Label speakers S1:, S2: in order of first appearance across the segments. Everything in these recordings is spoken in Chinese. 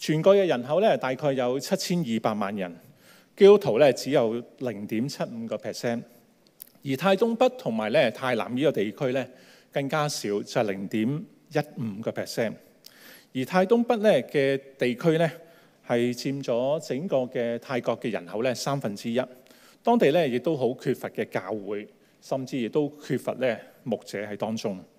S1: 全國嘅人口咧大概有七千二百萬人，基督徒咧只有零點七五個 percent，而泰東北同埋咧泰南呢個地區咧更加少，就零點一五個 percent。而泰東北咧嘅地區咧係佔咗整個嘅泰國嘅人口咧三分之一，當地咧亦都好缺乏嘅教會，甚至亦都缺乏咧牧者喺當中。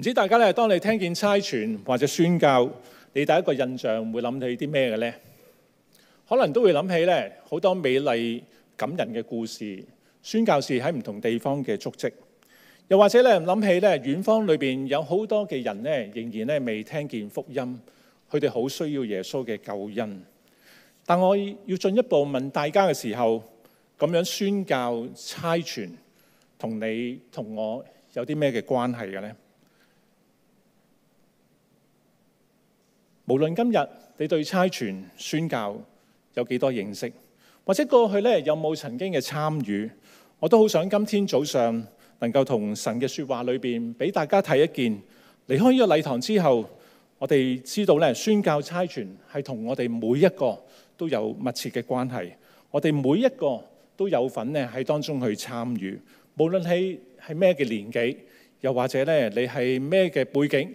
S1: 唔知大家咧，当你听见猜传或者宣教，你第一个印象会谂起啲咩嘅咧？可能都会谂起咧好多美丽感人嘅故事，宣教士喺唔同地方嘅足迹，又或者咧谂起咧远方里边有好多嘅人咧，仍然咧未听见福音，佢哋好需要耶稣嘅救恩。但我要进一步问大家嘅时候，咁样宣教猜传同你同我有啲咩嘅关系嘅咧？无论今日你对差传宣教有几多认识，或者过去咧有冇曾经嘅参与，我都好想今天早上能够同神嘅说话里边，俾大家睇一件。离开呢个礼堂之后，我哋知道咧宣教差传系同我哋每一个都有密切嘅关系，我哋每一个都有份咧喺当中去参与。无论系系咩嘅年纪，又或者咧你系咩嘅背景。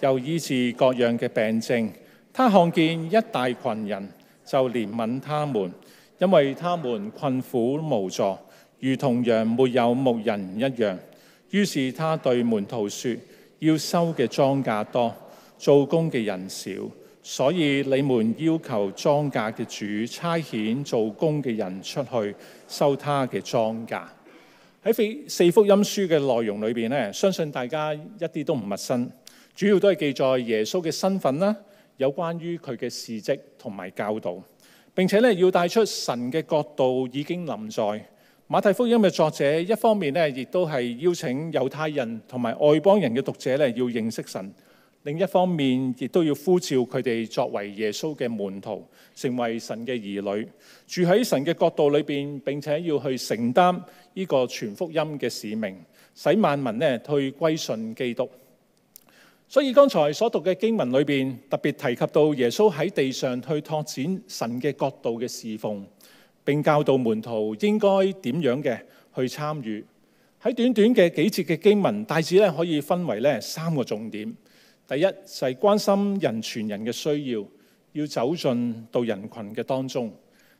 S1: 又医治各样嘅病症，他看见一大群人就怜悯他们，因为他们困苦无助，如同羊没有牧人一样。于是他对门徒说：要收嘅庄稼多，做工嘅人少，所以你们要求庄稼嘅主差遣做工嘅人出去收他嘅庄稼。喺四福音书嘅内容里边咧，相信大家一啲都唔陌生。主要都係記載耶穌嘅身份啦，有關於佢嘅事迹同埋教導。並且咧要帶出神嘅角度已經臨在。馬太福音嘅作者一方面咧，亦都係邀請猶太人同埋外邦人嘅讀者咧，要認識神；另一方面，亦都要呼召佢哋作為耶穌嘅門徒，成為神嘅兒女，住喺神嘅角度裏边，並且要去承擔呢個全福音嘅使命，使萬民咧去歸信基督。所以刚才所读嘅经文里边，特别提及到耶稣喺地上去拓展神嘅角度嘅侍奉，并教导门徒应该点样嘅去参与喺短短嘅几节嘅经文，大致咧可以分为咧三个重点：第一，就系关心人传人嘅需要，要走进到人群嘅当中；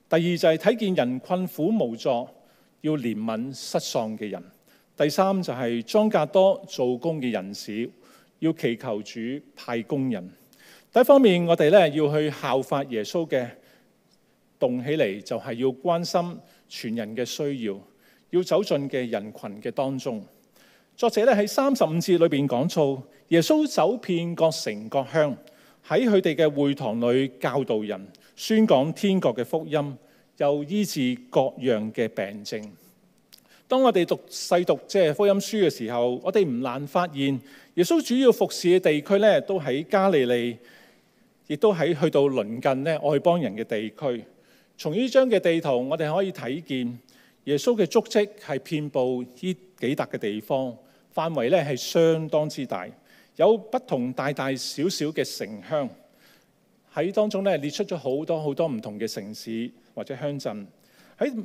S1: 第二，就系睇见人困苦无助，要怜悯失丧嘅人；第三，就系庄稼多做工嘅人少。要祈求主派工人。第一方面，我哋咧要去效法耶稣嘅动起嚟，就系要关心全人嘅需要，要走进嘅人群嘅当中。作者咧喺三十五节里边讲到，耶稣走遍各城各乡，喺佢哋嘅会堂里教导人，宣讲天国嘅福音，又医治各样嘅病症。當我哋讀細讀即係福音書嘅時候，我哋唔難發現，耶穌主要服侍嘅地區咧，都喺加利利，亦都喺去到鄰近咧外邦人嘅地區。從呢張嘅地圖，我哋可以睇見耶穌嘅足跡係遍佈呢幾達嘅地方，範圍咧係相當之大，有不同大大小小嘅城鄉喺當中咧，列出咗好多好多唔同嘅城市或者鄉鎮喺。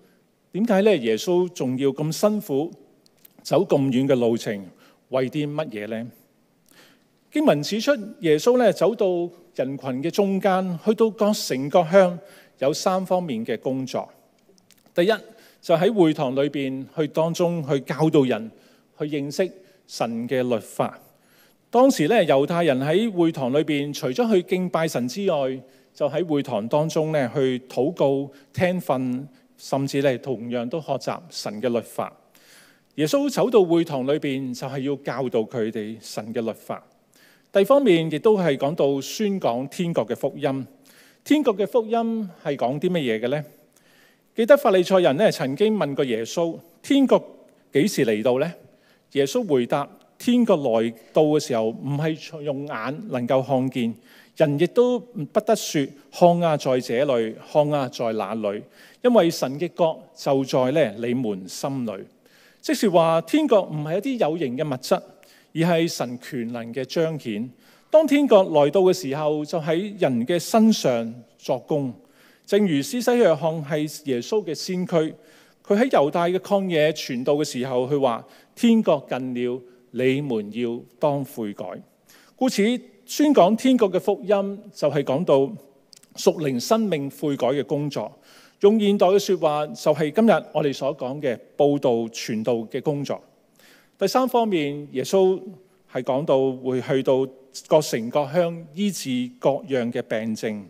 S1: 点解咧？耶穌仲要咁辛苦走咁远嘅路程，为啲乜嘢咧？經文指出，耶穌咧走到人群嘅中間，去到各城各乡，有三方面嘅工作。第一就喺會堂裏边去當中去教導人去認識神嘅律法。當時咧猶太人喺會堂裏边，除咗去敬拜神之外，就喺會堂當中咧去祷告、聽訓。甚至你同樣都學習神嘅律法。耶穌走到會堂裏边，就係要教導佢哋神嘅律法。第方面亦都係講到宣講天國嘅福音。天國嘅福音係講啲乜嘢嘅呢？記得法利賽人咧曾經問過耶穌：天國幾時嚟到呢？」耶穌回答：天國來到嘅時候，唔係用眼能夠看見。人亦都不得说看压在这里，看压在哪里？因为神嘅国就在咧你们心里。即是话天国唔系一啲有形嘅物质，而系神权能嘅彰显。当天国来到嘅时候，就喺人嘅身上作工。正如施洗约翰系耶稣嘅先驱，佢喺犹大嘅旷野传道嘅时候，佢话天国近了，你们要当悔改。故此。宣講天國嘅福音就係講到属灵生命悔改嘅工作，用現代嘅说話就係今日我哋所講嘅报道傳道嘅工作。第三方面，耶穌係講到會去到各城各鄉醫治各樣嘅病症。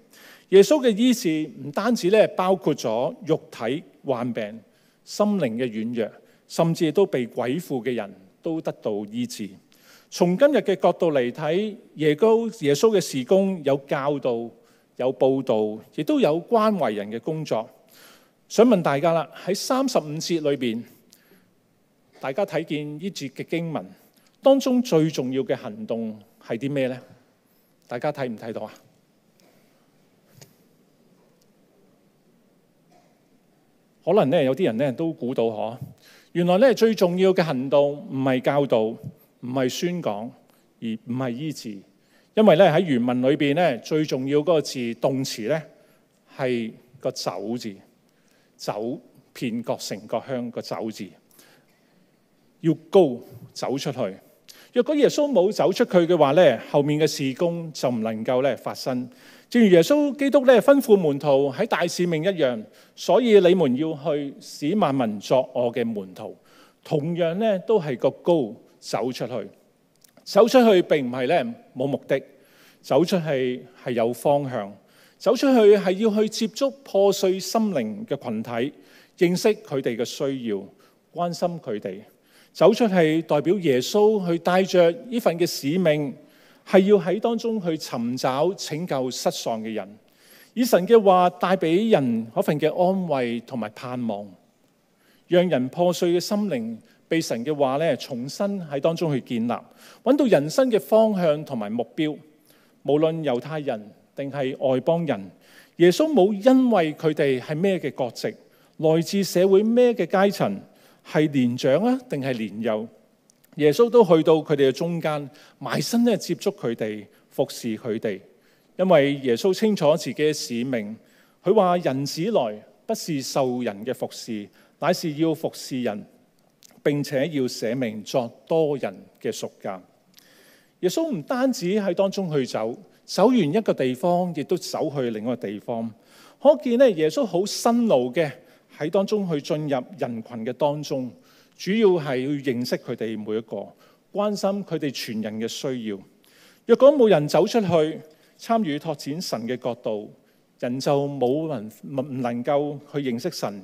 S1: 耶穌嘅醫治唔單止咧，包括咗肉體患病、心靈嘅軟弱，甚至都被鬼附嘅人都得到醫治。从今日嘅角度嚟睇，耶高耶稣嘅事工有教导、有报道，亦都有关怀人嘅工作。想问大家啦，喺三十五节里边，大家睇见呢节嘅经文当中最重要嘅行动系啲咩呢？大家睇唔睇到啊？可能咧有啲人咧都估到，嗬，原来咧最重要嘅行动唔系教导。唔係宣講，而唔係醫治，因為咧喺原文裏邊咧最重要嗰個字動詞咧係個走字走遍各城各鄉個走字要高走出去。若果耶穌冇走出去嘅話咧，後面嘅事工就唔能夠咧發生。正如耶穌基督咧吩咐門徒喺大使命一樣，所以你們要去使萬民作我嘅門徒，同樣咧都係個高。走出去，走出去並唔係咧冇目的，走出去係有方向。走出去係要去接觸破碎心靈嘅群體，認識佢哋嘅需要，關心佢哋。走出去代表耶穌去帶着呢份嘅使命，係要喺當中去尋找拯救失喪嘅人，以神嘅話帶俾人嗰份嘅安慰同埋盼望，讓人破碎嘅心靈。被神嘅话咧，重新喺当中去建立，揾到人生嘅方向同埋目标。无论犹太人定系外邦人，耶稣冇因为佢哋系咩嘅国籍，来自社会咩嘅阶层，系年长啊定系年幼，耶稣都去到佢哋嘅中间，埋身咧接触佢哋，服侍佢哋。因为耶稣清楚自己嘅使命，佢话人子来不是受人嘅服侍，乃是要服侍人。并且要舍命作多人嘅赎价。耶稣唔单止喺当中去走，走完一个地方，亦都走去另一个地方。可见咧，耶稣好辛劳嘅喺当中去进入人群嘅当中，主要系要认识佢哋每一个，关心佢哋全人嘅需要。若果冇人走出去参与拓展神嘅角度，人就冇人唔唔能够去认识神。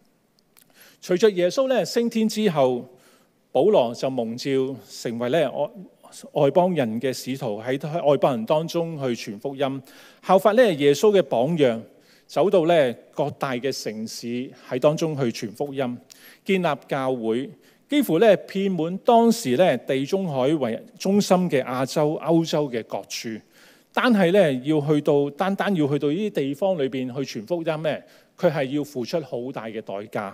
S1: 隨着耶穌咧升天之後，保羅就蒙召成為咧外外邦人嘅使徒，喺外邦人當中去傳福音。效法咧耶穌嘅榜樣，走到咧各大嘅城市喺當中去傳福音，建立教會，幾乎咧遍滿當時咧地中海為中心嘅亞洲、歐洲嘅各處。但係咧要去到單單要去到呢啲地方裏边去傳福音咧，佢係要付出好大嘅代價。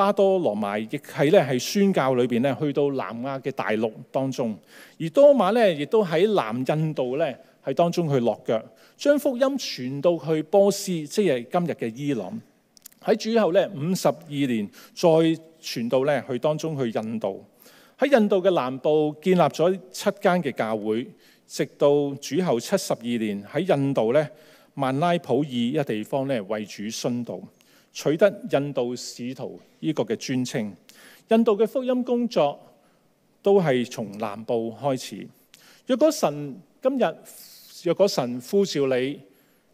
S1: 巴多羅買亦係咧係宣教裏邊咧，去到南亞嘅大陸當中，而多馬咧亦都喺南印度咧係當中去落腳，將福音傳到去波斯，即係今日嘅伊朗。喺主後咧五十二年，再傳到咧去當中去印度。喺印度嘅南部建立咗七間嘅教會，直到主後七十二年喺印度咧曼拉普爾一地方咧為主殉道。取得印度使徒呢个嘅尊称，印度嘅福音工作都系从南部开始。若果神今日若果神呼召你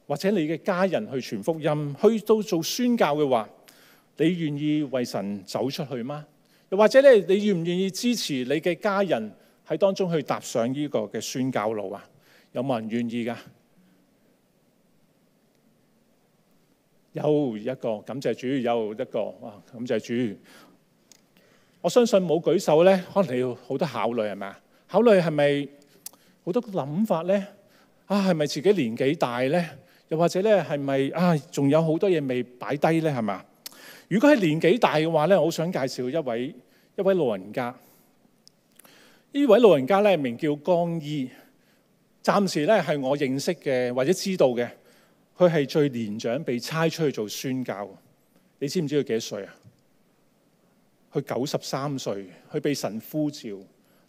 S1: 或者你嘅家人去传福音，去到做宣教嘅话，你愿意为神走出去吗？又或者咧，你愿唔愿意支持你嘅家人喺当中去踏上呢个嘅宣教路啊？有冇人愿意噶？有一個感謝主，有一個哇感謝主。我相信冇舉手咧，可能你要好多考慮係嘛？考慮係咪好多諗法咧？啊係咪自己年紀大咧？又或者咧係咪啊？仲有好多嘢未擺低咧係嘛？如果係年紀大嘅話咧，我好想介紹一位一位老人家。呢位老人家咧名叫江姨，暫時咧係我認識嘅或者知道嘅。佢系最年长，被差出去做宣教。你知唔知佢几岁啊？佢九十三岁，佢被神呼召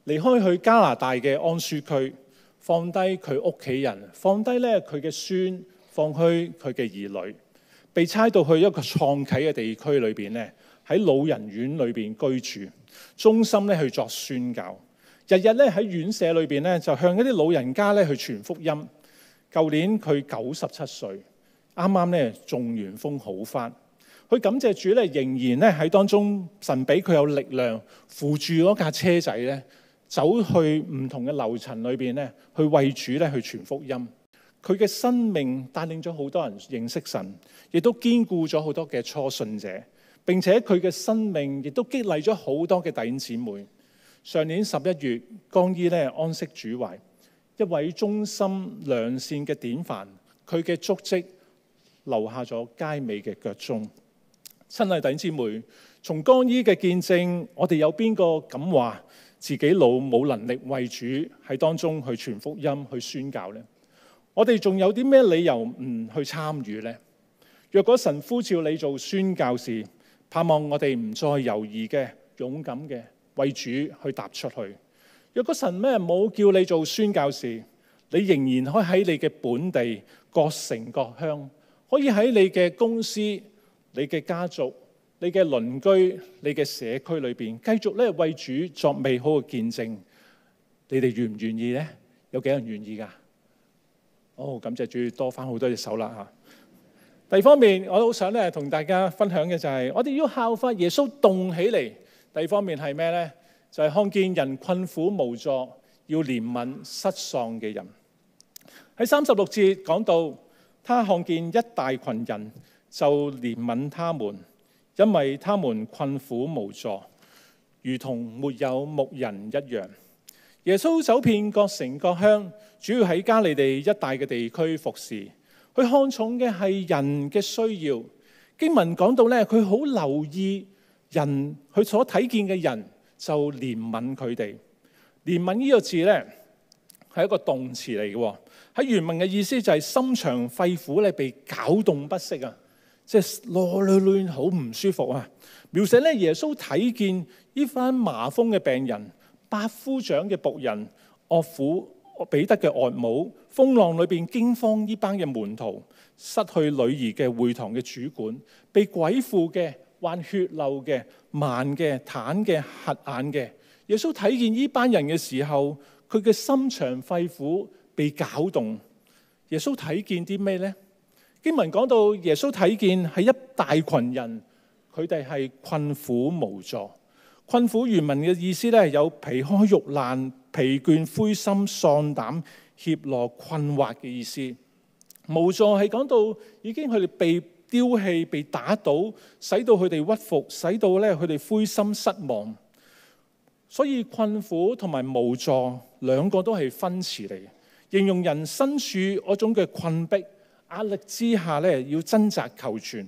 S1: 离开去加拿大嘅安舒区，放低佢屋企人，放低咧佢嘅孙，放去佢嘅儿女，被差到去一个创启嘅地区里边咧，喺老人院里边居住，中心咧去作宣教，日日咧喺院舍里边咧就向一啲老人家咧去传福音。舊年佢九十七歲，啱啱咧中完風好翻，佢感謝主咧，仍然咧喺當中，神俾佢有力量扶住嗰架車仔咧，走去唔同嘅流程裏邊咧，去為主咧去傳福音。佢嘅生命帶領咗好多人認識神，亦都堅固咗好多嘅初信者。並且佢嘅生命亦都激勵咗好多嘅弟兄姊妹。上年十一月，江姨咧安息主懷。一位忠心良善嘅典范，佢嘅足迹留下咗佳美嘅脚踪。亲爱弟兄姊妹，从江一嘅见证，我哋有边个敢话自己老冇能力为主喺当中去传福音、去宣教呢？我哋仲有啲咩理由唔去参与呢？若果神呼召你做宣教士，盼望我哋唔再犹豫嘅，勇敢嘅为主去踏出去。若果神咩冇叫你做宣教士，你仍然可以喺你嘅本地、各城各乡，可以喺你嘅公司、你嘅家族、你嘅邻居、你嘅社区里边，继续咧为主作美好嘅见证。你哋愿唔愿意咧？有几人愿意噶？哦，感谢主，要多翻好多只手啦吓。第二方面，我都好想咧同大家分享嘅就系，我哋要效法耶稣动起嚟。第二方面系咩咧？就係看見人困苦無助，要憐憫失喪嘅人。喺三十六節講到，他看見一大群人，就憐憫他們，因為他們困苦無助，如同沒有牧人一樣。耶穌走遍各城各鄉，主要喺加利地一帶嘅地區服侍。佢看重嘅係人嘅需要。經文講到咧，佢好留意人，佢所睇見嘅人。就憐憫佢哋，憐憫呢個字咧係一個動詞嚟嘅喎，喺原文嘅意思就係心肠肺腑咧被搅動不息啊，即係攞啰挛好唔舒服啊！描写咧耶穌睇見呢番麻风嘅病人、百夫長嘅仆人、岳父彼得嘅岳母、風浪裏边驚慌呢班嘅門徒、失去女兒嘅會堂嘅主管、被鬼附嘅。患血漏嘅、慢嘅、淡嘅、瞎眼嘅，耶稣睇见呢班人嘅时候，佢嘅心肠肺腑被搅动。耶稣睇见啲咩呢？经文讲到耶稣睇见系一大群人，佢哋系困苦无助、困苦原民嘅意思咧，有皮开肉烂、疲倦灰心、丧胆怯懦、困惑嘅意思。无助系讲到已经佢哋被。丢弃、被打倒，使到佢哋屈服，使到咧佢哋灰心失望。所以困苦同埋无助两个都系分词嚟，形容人身处嗰种嘅困迫、压力之下咧，要挣扎求存，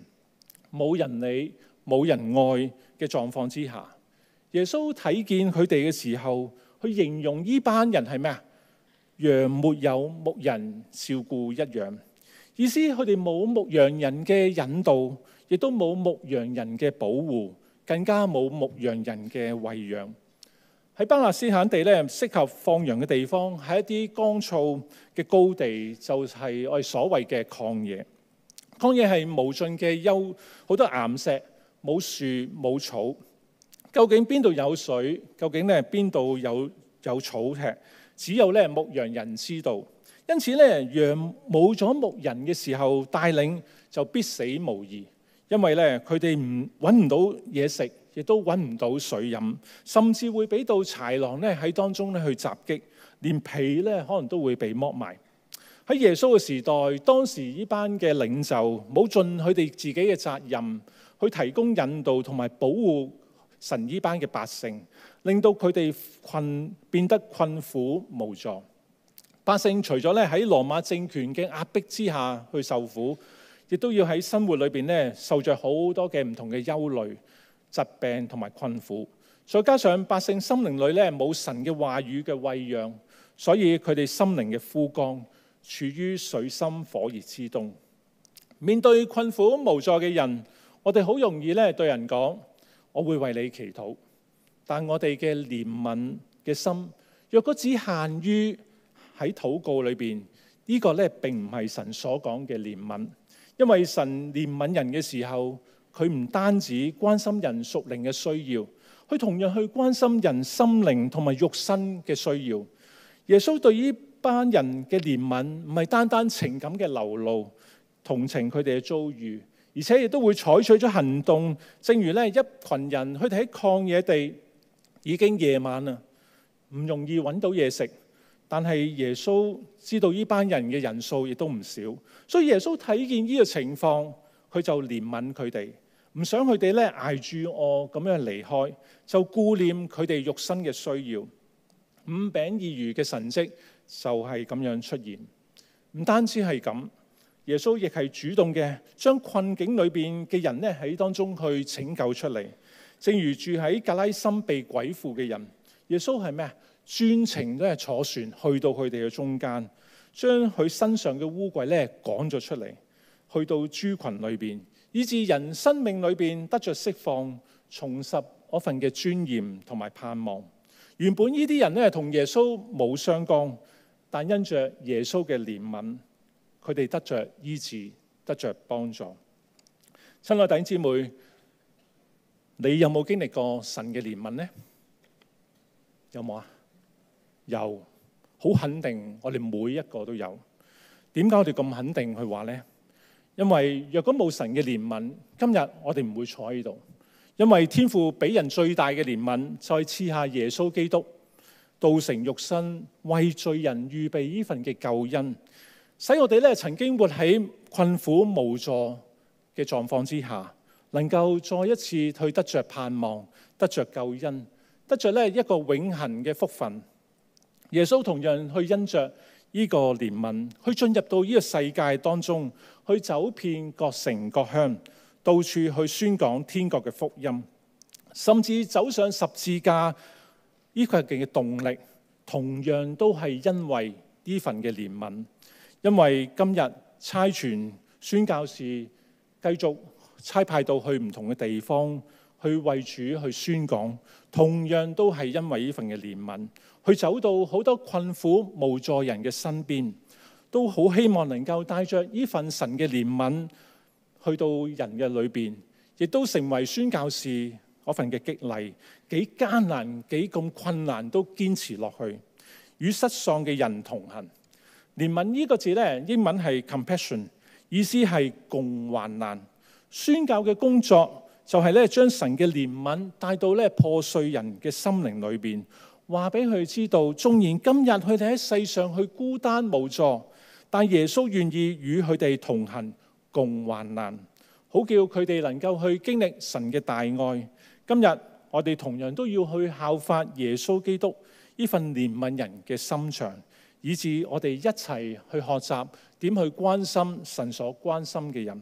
S1: 冇人理、冇人爱嘅状况之下，耶稣睇见佢哋嘅时候，去形容呢班人系咩啊？羊没有牧人照顾一样。意思佢哋冇牧羊人嘅引導，亦都冇牧羊人嘅保護，更加冇牧羊人嘅餵養。喺巴勒斯坦地咧，適合放羊嘅地方係一啲乾燥嘅高地，就係我哋所謂嘅礦野。礦野係無盡嘅幽，好多岩石，冇樹冇草。究竟邊度有水？究竟咧邊度有有草吃？只有咧牧羊人知道。因此咧，羊冇咗牧人嘅時候，帶領就必死無疑。因為咧，佢哋唔揾唔到嘢食，亦都揾唔到水飲，甚至會俾到豺狼咧喺當中咧去襲擊，連皮咧可能都會被剝埋。喺耶穌嘅時代，當時呢班嘅領袖冇盡佢哋自己嘅責任，去提供引導同埋保護神呢班嘅百姓，令到佢哋困變得困苦無助。百姓除咗咧喺罗马政权嘅壓迫之下去受苦，亦都要喺生活裏边咧受着好多嘅唔同嘅憂慮、疾病同埋困苦。再加上百姓心靈裏咧冇神嘅話語嘅喂养，所以佢哋心靈嘅枯乾，處於水深火熱之冬。面對困苦無助嘅人，我哋好容易咧對人講：，我會為你祈禱。但我哋嘅憐憫嘅心，若果只限於……喺祷告裏边，呢個咧並唔係神所講嘅憐憫，因為神憐憫人嘅時候，佢唔單止關心人屬靈嘅需要，佢同樣去關心人心靈同埋肉身嘅需要。耶穌對于班人嘅憐憫唔係單單情感嘅流露，同情佢哋嘅遭遇，而且亦都會採取咗行動。正如咧一群人佢哋喺旷野地已經夜晚啦，唔容易揾到嘢食。但系耶稣知道呢班人嘅人数亦都唔少，所以耶稣睇见呢个情况，佢就怜悯佢哋，唔想佢哋咧挨住我咁样离开，就顾念佢哋肉身嘅需要，五饼二鱼嘅神迹就系咁样出现。唔单止系咁，耶稣亦系主动嘅将困境里边嘅人咧喺当中去拯救出嚟。正如住喺格拉森被鬼附嘅人，耶稣系咩啊？专程都係坐船去到佢哋嘅中间，将佢身上嘅乌龟咧赶咗出嚟，去到猪群里边，以至人生命里边得着释放，重拾嗰份嘅尊严同埋盼望。原本呢啲人咧同耶稣冇相干，但因着耶稣嘅怜悯，佢哋得着医治，得着帮助。亲爱弟兄姊妹，你有冇经历过神嘅怜悯呢？有冇啊？有好肯定，我哋每一个都有点解我哋咁肯定去话呢？因为若果冇神嘅怜悯，今日我哋唔会坐喺度。因为天父俾人最大嘅怜悯，再赐下耶稣基督道成肉身，为罪人预备呢份嘅救恩，使我哋咧曾经活喺困苦无助嘅状况之下，能够再一次去得着盼望，得着救恩，得着咧一个永恒嘅福分。耶穌同樣去因着呢個憐憫，去進入到呢個世界當中，去走遍各城各鄉，到處去宣講天国嘅福音，甚至走上十字架。依個嘅動力，同樣都係因為呢份嘅憐憫。因為今日差傳宣教士繼續差派到去唔同嘅地方。去為主去宣講，同樣都係因為呢份嘅憐憫，去走到好多困苦無助人嘅身邊，都好希望能夠帶着呢份神嘅憐憫，去到人嘅裏边，亦都成為宣教士嗰份嘅激勵。幾艱難，幾咁困難，都堅持落去，與失喪嘅人同行。憐憫呢個字咧，英文係 compassion，意思係共患難。宣教嘅工作。就系咧，将神嘅怜悯带到咧破碎人嘅心灵里边，话俾佢知道，纵然今日佢哋喺世上去孤单无助，但耶稣愿意与佢哋同行共患难，好叫佢哋能够去经历神嘅大爱。今日我哋同样都要去效法耶稣基督呢份怜悯人嘅心肠，以至我哋一齐去学习点去关心神所关心嘅人。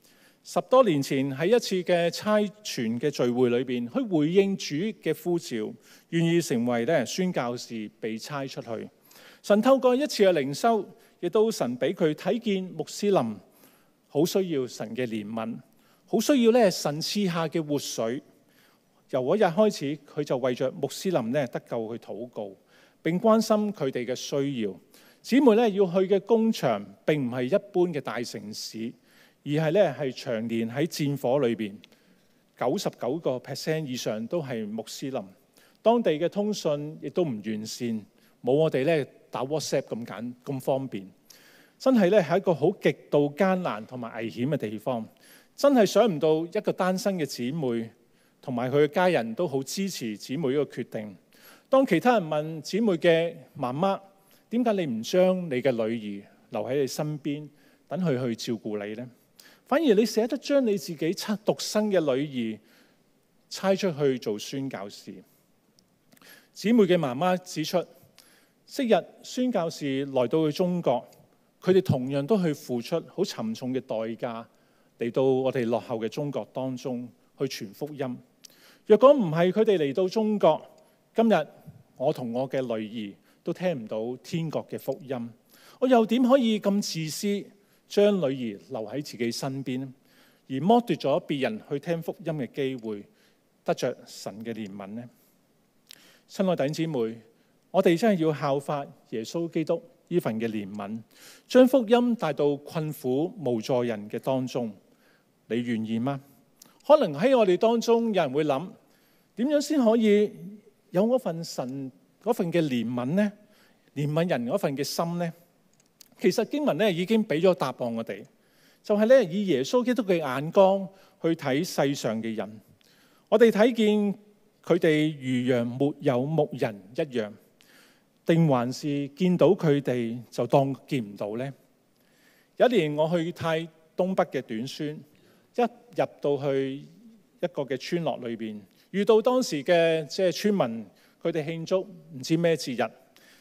S1: 十多年前喺一次嘅差傳嘅聚會裏边，佢回應主嘅呼召，願意成為咧宣教士，被差出去。神透過一次嘅靈修，亦都神俾佢睇見穆斯林好需要神嘅怜悯，好需要咧神赐下嘅活水。由嗰日開始，佢就為着穆斯林咧得救去祷告，並關心佢哋嘅需要。姊妹咧要去嘅工場並唔係一般嘅大城市。而係咧，係長年喺戰火裏邊，九十九個 percent 以上都係穆斯林。當地嘅通訊亦都唔完善，冇我哋咧打 WhatsApp 咁簡咁方便。真係咧係一個好極度艱難同埋危險嘅地方。真係想唔到一個單身嘅姊妹同埋佢嘅家人都好支持姊妹個決定。當其他人問姊妹嘅媽媽：點解你唔將你嘅女兒留喺你身邊，等佢去照顧你呢？」反而你舍得將你自己親獨生嘅女兒差出去做宣教士，姊妹嘅媽媽指出，昔日宣教士來到去中國，佢哋同樣都去付出好沉重嘅代價嚟到我哋落後嘅中國當中去傳福音。若果唔係佢哋嚟到中國，今日我同我嘅女兒都聽唔到天国嘅福音，我又點可以咁自私？将女儿留喺自己身边，而剥夺咗别人去听福音嘅机会，得着神嘅怜悯呢？亲爱弟兄姊妹，我哋真系要效法耶稣基督呢份嘅怜悯，将福音带到困苦无助人嘅当中。你愿意吗？可能喺我哋当中有人会谂，点样先可以有嗰份神嗰份嘅怜悯呢？怜悯人嗰份嘅心呢？其實經文咧已經俾咗答案，我哋就係咧以耶穌基督嘅眼光去睇世上嘅人。我哋睇見佢哋如羊沒有牧人一樣，定還是見到佢哋就當見唔到呢？有一年我去太東北嘅短村，一入到去一個嘅村落裏邊，遇到當時嘅即係村民佢哋慶祝唔知咩節日，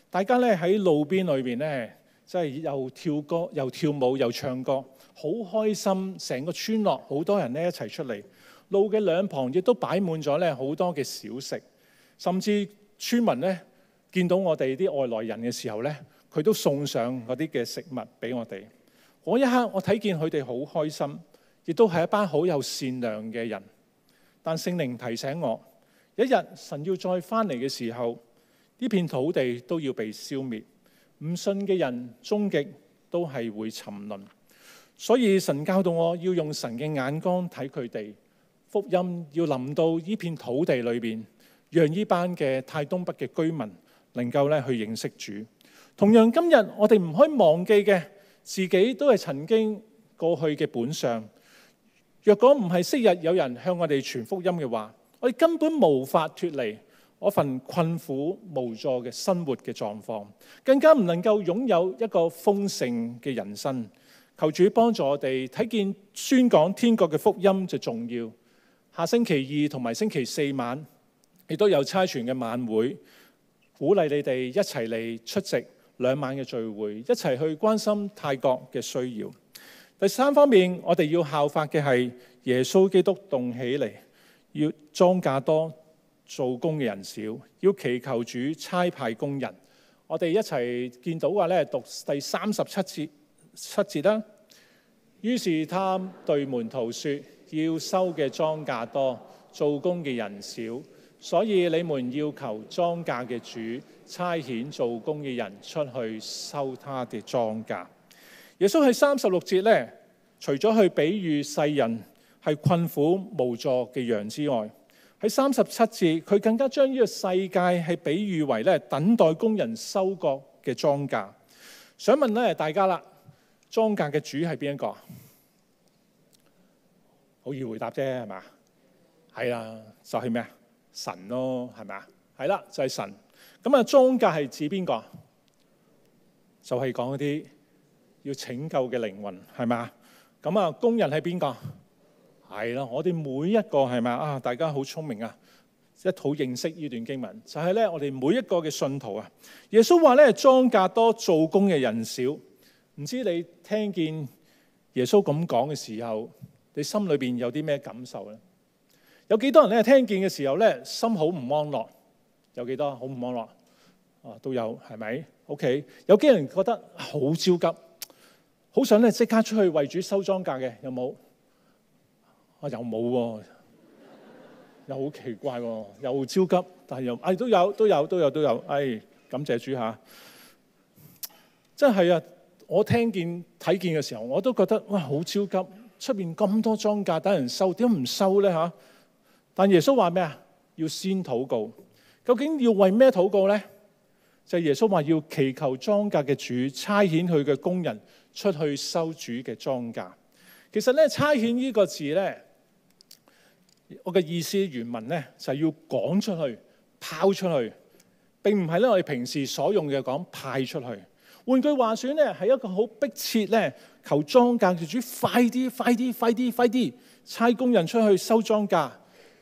S1: 大家咧喺路邊裏邊咧。即係又跳歌又跳舞又唱歌，好開心！成個村落好多人咧一齊出嚟，路嘅兩旁亦都擺滿咗咧好多嘅小食，甚至村民咧見到我哋啲外來人嘅時候咧，佢都送上嗰啲嘅食物俾我哋。嗰一刻我睇見佢哋好開心，亦都係一班好有善良嘅人。但聖靈提醒我，一日神要再翻嚟嘅時候，呢片土地都要被消滅。唔信嘅人，终极都係會沉淪，所以神教導我要用神嘅眼光睇佢哋，福音要臨到呢片土地裏边，讓呢班嘅太東北嘅居民能夠咧去認識主。同樣今日我哋唔可以忘記嘅，自己都係曾經過去嘅本相。若果唔係昔日有人向我哋傳福音嘅話，我哋根本無法脱離。我份困苦无助嘅生活嘅狀況，更加唔能夠擁有一個豐盛嘅人生。求主幫助我哋睇見宣講天国嘅福音就重要。下星期二同埋星期四晚亦都有差傳嘅晚會，鼓勵你哋一齊嚟出席兩晚嘅聚會，一齊去關心泰國嘅需要。第三方面，我哋要效法嘅係耶穌基督動起嚟，要庄稼多。做工嘅人少，要祈求主差派工人。我哋一齐见到话咧，读第三十七节七节啦。于是，他对门徒说：要收嘅庄稼多，做工嘅人少，所以你们要求庄稼嘅主差遣做工嘅人出去收他嘅庄稼。耶稣喺三十六节咧，除咗去比喻世人系困苦无助嘅羊之外。喺三十七節，佢更加將呢個世界係比喻為咧等待工人收割嘅莊稼。想問咧大家啦，莊稼嘅主係邊一個？好易回答啫，係嘛？係啦，就係咩啊？神咯，係咪啊？係啦，就係神。咁啊，莊稼係指邊個？就係講啲要拯救嘅靈魂，係咪啊？咁啊，工人係邊個？系啦，我哋每一个系咪啊，大家好聪明啊，一好认识呢段经文。就系咧，我哋每一个嘅信徒啊，耶稣话咧，庄稼多，做工嘅人少。唔知你听见耶稣咁讲嘅时候，你心里边有啲咩感受咧？有几多人咧听见嘅时候咧，心好唔安乐？有几多好唔安乐？啊，都有系咪？OK，有几人觉得好焦急，好想咧即刻出去为主收庄稼嘅，有冇？啊！又冇喎，又好奇怪喎，又焦急，但系又哎都有都有都有都有哎！感謝主嚇，真係啊！我聽見睇見嘅時候，我都覺得哇好焦急，出面咁多莊稼等人收，點唔收咧嚇？但耶穌話咩啊？要先禱告。究竟要為咩禱告咧？就係耶穌話要祈求莊稼嘅主差遣佢嘅工人出去收主嘅莊稼。其實咧，差遣呢個字咧。我嘅意思原文咧，就係要講出去、拋出去，並唔係咧我哋平時所用嘅講派出去。換句話說咧，係一個好迫切咧，求莊稼主快啲、快啲、快啲、快啲，差工人出去收莊稼。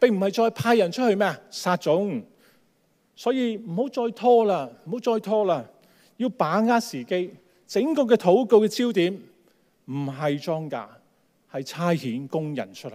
S1: 並唔係再派人出去咩啊？殺種。所以唔好再拖啦，唔好再拖啦，要把握時機。整個嘅禱告嘅焦點，唔係莊稼，係差遣工人出去。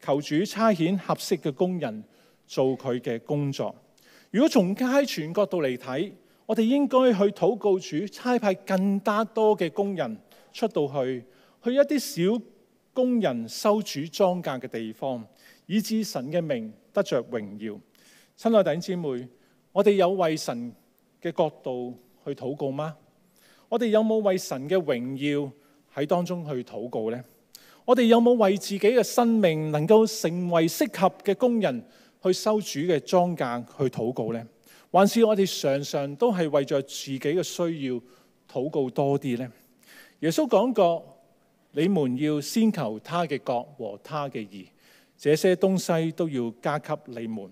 S1: 求主差遣合适嘅工人做佢嘅工作。如果从階传角度嚟睇，我哋应该去祷告主差派更加多嘅工人出到去，去一啲小工人收主庄稼嘅地方，以致神嘅名得着荣耀。亲爱弟兄姊妹，我哋有为神嘅角度去祷告吗？我哋有冇为神嘅荣耀喺当中去祷告咧？我哋有冇为自己嘅生命能够成为适合嘅工人去收主嘅庄稼去祷告呢？还是我哋常常都系为着自己嘅需要祷告多啲呢？耶稣讲过：你们要先求他嘅国和他嘅义，这些东西都要加给你们。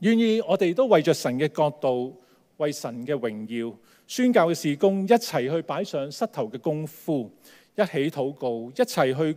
S1: 愿意我哋都为着神嘅角度、为神嘅荣耀、宣教嘅事工一齐去摆上膝头嘅功夫，一起祷告，一齐去。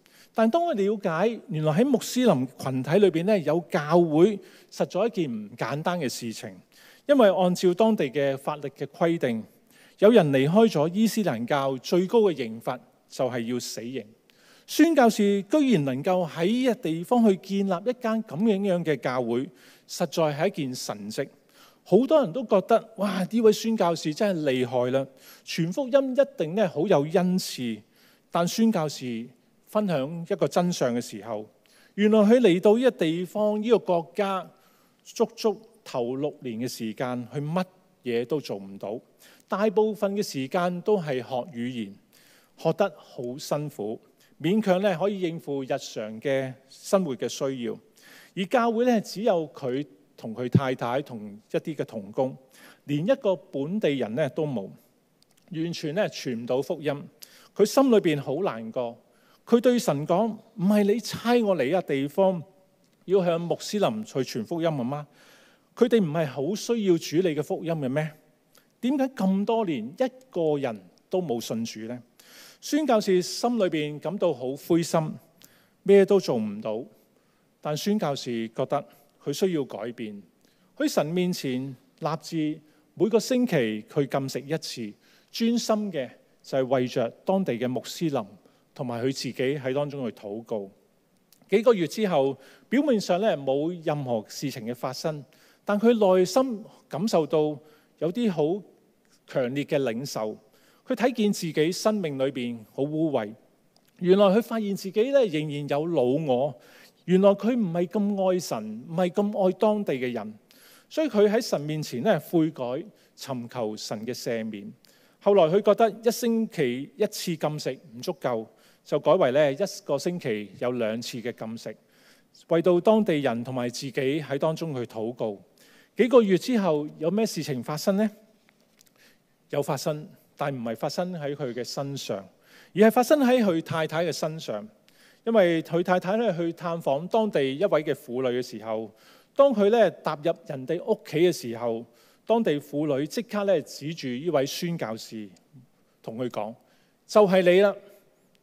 S1: 但當我了解原來喺穆斯林群體裏边咧，有教會實在一件唔簡單嘅事情，因為按照當地嘅法律嘅規定，有人離開咗伊斯蘭教，最高嘅刑罰就係要死刑。宣教士居然能夠喺一地方去建立一間咁樣樣嘅教會，實在係一件神迹。好多人都覺得哇，呢位宣教士真係厲害啦！全福音一定咧好有恩賜，但宣教士。分享一個真相嘅時候，原來佢嚟到呢個地方、呢個國家，足足頭六年嘅時間，佢乜嘢都做唔到。大部分嘅時間都係學語言，學得好辛苦，勉強咧可以應付日常嘅生活嘅需要。而教會咧只有佢同佢太太同一啲嘅同工，連一個本地人咧都冇，完全咧傳唔到福音。佢心裏边好難過。佢對神講：唔係你差我嚟个地方，要向穆斯林去傳福音啊嘛？佢哋唔係好需要主你嘅福音嘅咩？點解咁多年一個人都冇信主呢？孫教士心裏边感到好灰心，咩都做唔到。但孫教士覺得佢需要改變，喺神面前立志每個星期佢禁食一次，專心嘅就係為着當地嘅穆斯林。同埋佢自己喺當中去祷告，幾個月之後，表面上咧冇任何事情嘅發生，但佢內心感受到有啲好強烈嘅領受。佢睇見自己生命裏边好污秽，原來佢發現自己咧仍然有老我，原來佢唔係咁愛神，唔係咁愛當地嘅人，所以佢喺神面前咧悔改，尋求神嘅赦免。後來佢覺得一星期一次禁食唔足夠。就改為咧一個星期有兩次嘅禁食，為到當地人同埋自己喺當中去禱告。幾個月之後有咩事情發生呢？有發生，但唔係發生喺佢嘅身上，而係發生喺佢太太嘅身上。因為佢太太咧去探訪當地一位嘅婦女嘅時候，當佢咧踏入人哋屋企嘅時候，當地婦女即刻咧指住呢位宣教士同佢講：就係你啦！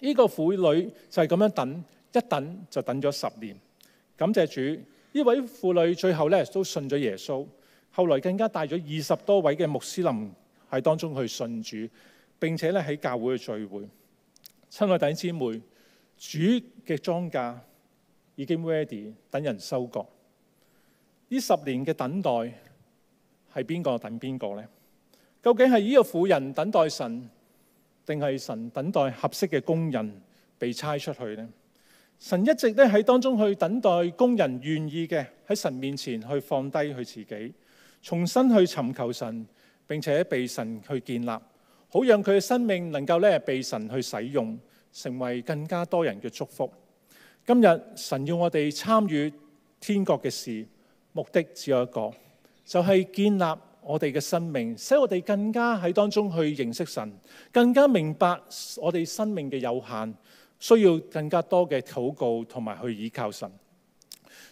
S1: 呢个妇女就系咁样等，一等就等咗十年。感谢主，呢位妇女最后咧都信咗耶稣。后来更加带咗二十多位嘅穆斯林喺当中去信主，并且咧喺教会去聚会。亲爱弟兄姊妹，主嘅庄稼已经 ready，等人收割。呢十年嘅等待系边个等边个咧？究竟系呢个妇人等待神？定係神等待合適嘅工人被差出去呢？神一直咧喺當中去等待工人願意嘅喺神面前去放低佢自己，重新去尋求神，並且被神去建立，好讓佢嘅生命能夠咧被神去使用，成為更加多人嘅祝福。今日神要我哋參與天国嘅事，目的只有一個，就係建立。我哋嘅生命，使我哋更加喺当中去认识神，更加明白我哋生命嘅有限，需要更加多嘅祷告同埋去倚靠神。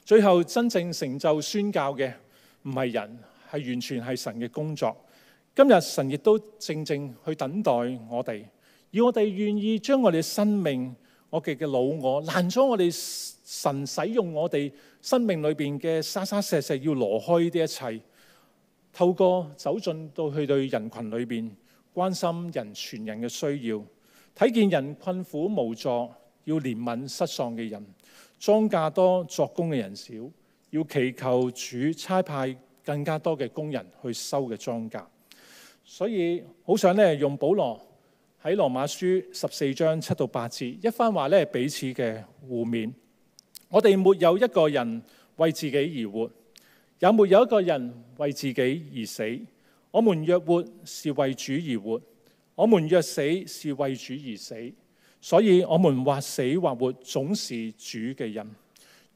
S1: 最后真正成就宣教嘅唔系人，系完全系神嘅工作。今日神亦都正正去等待我哋，而我哋愿意将我哋嘅生命，我哋嘅老我烂咗，我哋神使用我哋生命里边嘅沙沙石石，要挪开呢啲一切。透過走進到去對人群裏邊，關心人全人嘅需要，睇見人困苦無助，要憐憫失喪嘅人，莊稼多作工嘅人少，要祈求主差派更加多嘅工人去收嘅莊稼。所以好想咧用保羅喺羅馬書十四章七到八節一番話咧彼此嘅互勉，我哋没有一個人為自己而活。也没有一个人为自己而死。我们若活是为主而活，我们若死是为主而死。所以，我们或死或活，总是主嘅人。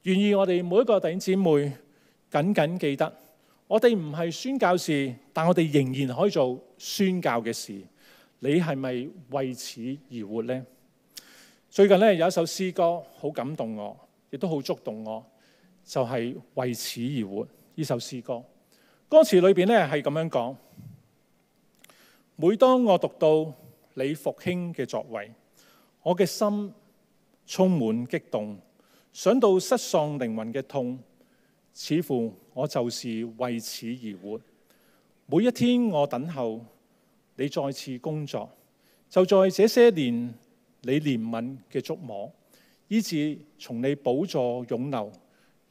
S1: 愿意我哋每一个弟兄姊妹紧紧记得，我哋唔系宣教士，但我哋仍然可以做宣教嘅事。你系咪为此而活呢？最近咧有一首诗歌好感动我，亦都好触动我，就系为此而活。呢首诗歌歌词里边咧系咁样讲：每当我读到你复兴嘅作为，我嘅心充满激动；想到失丧灵魂嘅痛，似乎我就是为此而活。每一天我等候你再次工作，就在这些年你怜悯嘅触摸，以至从你帮助涌流，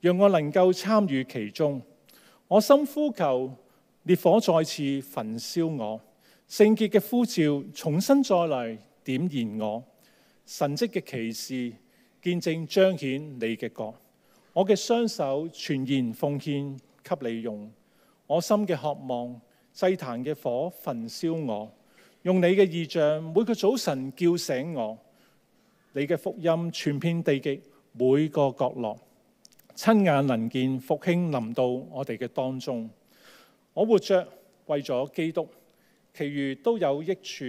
S1: 让我能够参与其中。我心呼求，烈火再次焚烧我，圣洁嘅呼召重新再嚟点燃我，神迹嘅歧事见证彰显你嘅国。我嘅双手全然奉献给你用，我心嘅渴望祭坛嘅火焚烧我，用你嘅意象每个早晨叫醒我，你嘅福音全遍地极每个角落。亲眼能见复兴临到我哋嘅当中，我活着为咗基督，其余都有益处，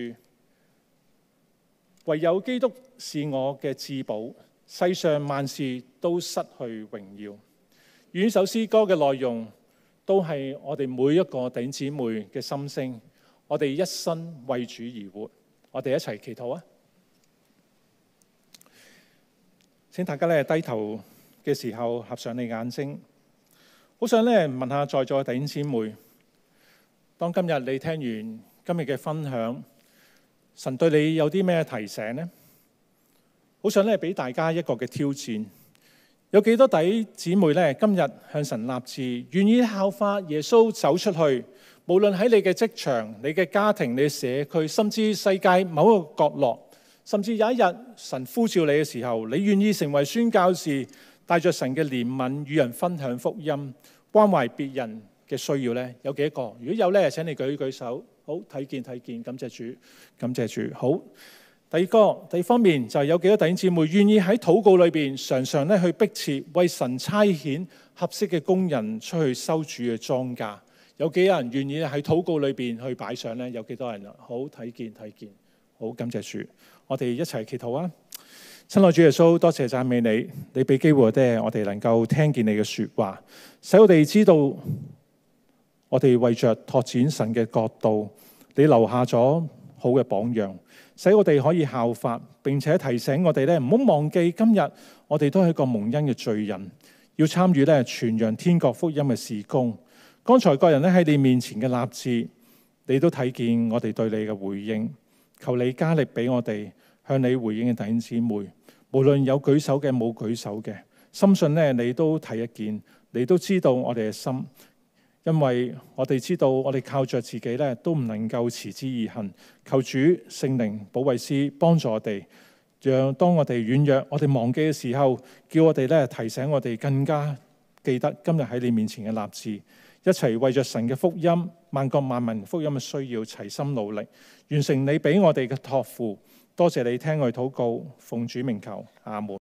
S1: 唯有基督是我嘅至宝，世上万事都失去荣耀。呢首诗歌嘅内容都系我哋每一个顶姊妹嘅心声，我哋一生为主而活，我哋一齐祈祷啊！请大家咧低头。嘅时候，合上你眼睛。好想咧问下在座弟兄姊妹，当今日你听完今日嘅分享，神对你有啲咩提醒呢？好想咧俾大家一个嘅挑战，有几多弟姊妹咧？今日向神立志，愿意效法耶稣走出去，无论喺你嘅职场、你嘅家庭、你嘅社区，甚至世界某一个角落，甚至有一日神呼召你嘅时候，你愿意成为宣教士？帶着神嘅憐憫與人分享福音，關懷別人嘅需要咧，有幾多個？如果有咧，請你舉舉手。好，睇見睇見，感謝主，感謝主。好，第二個第二方面就系有幾多弟兄姊妹願意喺祷告裏边常常咧去逼切為神差遣合適嘅工人出去收主嘅莊稼。有幾多人願意喺祷告裏边去擺上咧？有幾多人啊？好，睇見睇見，好感謝主。我哋一齊祈禱啊！亲爱主耶稣，多谢赞美你，你俾机会我哋能够听见你嘅说话，使我哋知道我哋为着拓展神嘅角度，你留下咗好嘅榜样，使我哋可以效法，并且提醒我哋咧唔好忘记今日我哋都系一个蒙恩嘅罪人，要参与咧传扬天国福音嘅事工。刚才各人咧喺你面前嘅立志，你都睇见我哋对你嘅回应，求你加力俾我哋向你回应嘅弟兄姊妹。无论有举手嘅冇举手嘅，深信咧你都睇得见，你都知道我哋嘅心，因为我哋知道我哋靠着自己咧都唔能够持之以恒。求主圣灵保卫师帮助我哋，让当我哋软弱、我哋忘记嘅时候，叫我哋咧提醒我哋更加记得今日喺你面前嘅立志，一齐为着神嘅福音、万国万民福音嘅需要齐心努力，完成你俾我哋嘅托付。多谢你听我哋告，奉主名求，阿门。